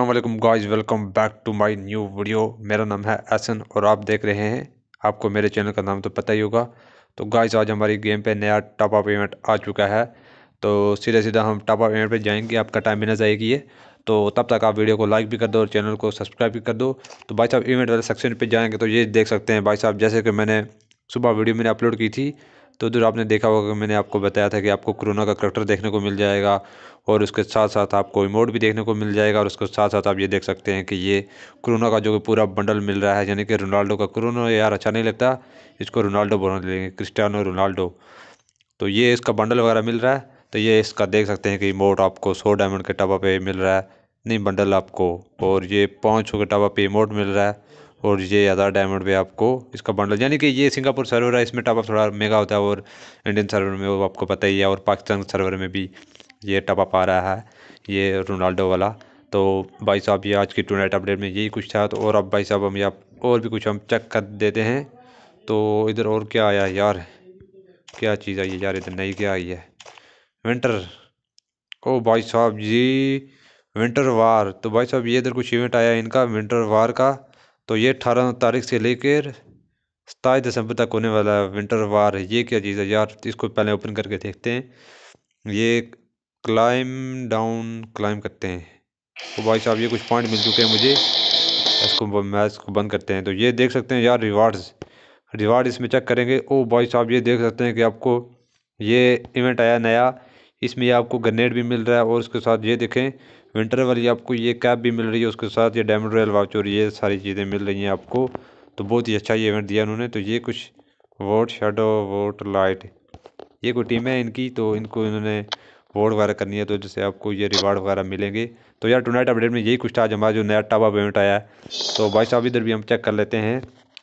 अल्लाम guys welcome back to my new video मेरा नाम है एसन और आप देख रहे हैं आपको मेरे चैनल का नाम तो पता ही होगा तो गाइज आज हमारी गेम पे नया टॉप अप इवेंट आ चुका है तो सीधे सीधा हम टॉप अप इवेंट पे जाएंगे आपका टाइम भी ना जाएगी ये तो तब तक आप वीडियो को लाइक भी कर दो और चैनल को सब्सक्राइब भी कर दो तो भाई साहब इवेंट वाले सेक्शन पर जाएँगे तो ये देख सकते हैं भाई साहब जैसे कि मैंने सुबह वीडियो मैंने अपलोड की थी तो उधर आपने देखा होगा कि मैंने आपको बताया था कि आपको कोरोना का करेक्टर देखने को मिल जाएगा और उसके साथ साथ आपको इमोट भी देखने को मिल जाएगा और उसके साथ साथ आप ये देख सकते हैं कि ये कोरोना का जो पूरा बंडल मिल रहा है यानी कि रोनाल्डो का कोरोना यार अच्छा नहीं लगता इसको रोनाल्डो बोलने लगेंगे क्रिस्टियानो रोनाल्डो तो ये इसका बंडल वगैरह मिल रहा है तो ये इसका देख सकते हैं कि इमोट आपको सौ डायमंड के टबा पे मिल रहा है नहीं बंडल आपको और ये पाँच सौ के टबा पे इमोट मिल रहा है और ये आधार डायमंड पे आपको इसका बंडल यानी कि ये सिंगापुर सर्वर है इसमें टॉपअप थोड़ा महंगा होता है और इंडियन सर्वर में वो आपको पता ही है और पाकिस्तान सर्वर में भी ये टॉपअप आ रहा है ये रोनाल्डो वाला तो भाई साहब ये आज की टू नाइट अपडेट में यही कुछ था तो और अब भाई साहब हम ये और भी कुछ हम चेक कर देते हैं तो इधर और क्या आया यार क्या चीज़ आई है यार इधर नहीं क्या आई है विंटर ओ भाई साहब जी विंटर वार तो भाई साहब ये इधर कुछ इवेंट आया इनका विंटर वार का तो ये अठारह तारीख से लेकर सताईस दिसंबर तक होने वाला है विंटर वार ये क्या चीज़ है यार इसको पहले ओपन करके देखते हैं ये क्लाइम डाउन क्लाइम करते हैं तो भाई साहब ये कुछ पॉइंट मिल चुके हैं मुझे इसको मैच को बंद करते हैं तो ये देख सकते हैं यार रिवार्ड्स रिवार्ड इसमें चेक करेंगे ओ भाई साहब ये देख सकते हैं कि आपको ये इवेंट आया नया इसमें आपको ग्रेनेड भी मिल रहा है और उसके साथ ये देखें विंटर वाली आपको ये कैप भी मिल रही है उसके साथ ये डायमंड रॉयल वाउचर ये सारी चीज़ें मिल रही हैं आपको तो बहुत ही अच्छा ये इवेंट दिया उन्होंने तो ये कुछ वोट शेडो वोट लाइट ये कोई टीम है इनकी तो इनको इन्होंने वोट वगैरह करनी है तो जैसे आपको ये रिवार्ड वगैरह मिलेंगे तो यार टुनाइट अपडेट में यही कुछ था आज हमारा जो नया टाप इवेंट आया है तो भाई साहब इधर भी हम चेक कर लेते हैं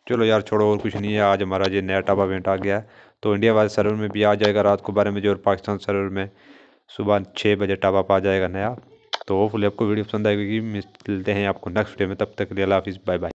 चलो यार छोड़ो और कुछ नहीं है आज हमारा ये नया टाप इवेंट आ गया है तो इंडिया वाले सर्वर में भी आ जाएगा रात को बारह बजे और पाकिस्तान सर्वर में सुबह छः बजे टाप आ जाएगा नया तो होपफुली आपको वीडियो पसंद आएगी मिलते हैं आपको नेक्स्ट वीडियो में तब तक के लिए अल्लाह हाफिज़ बाय बाय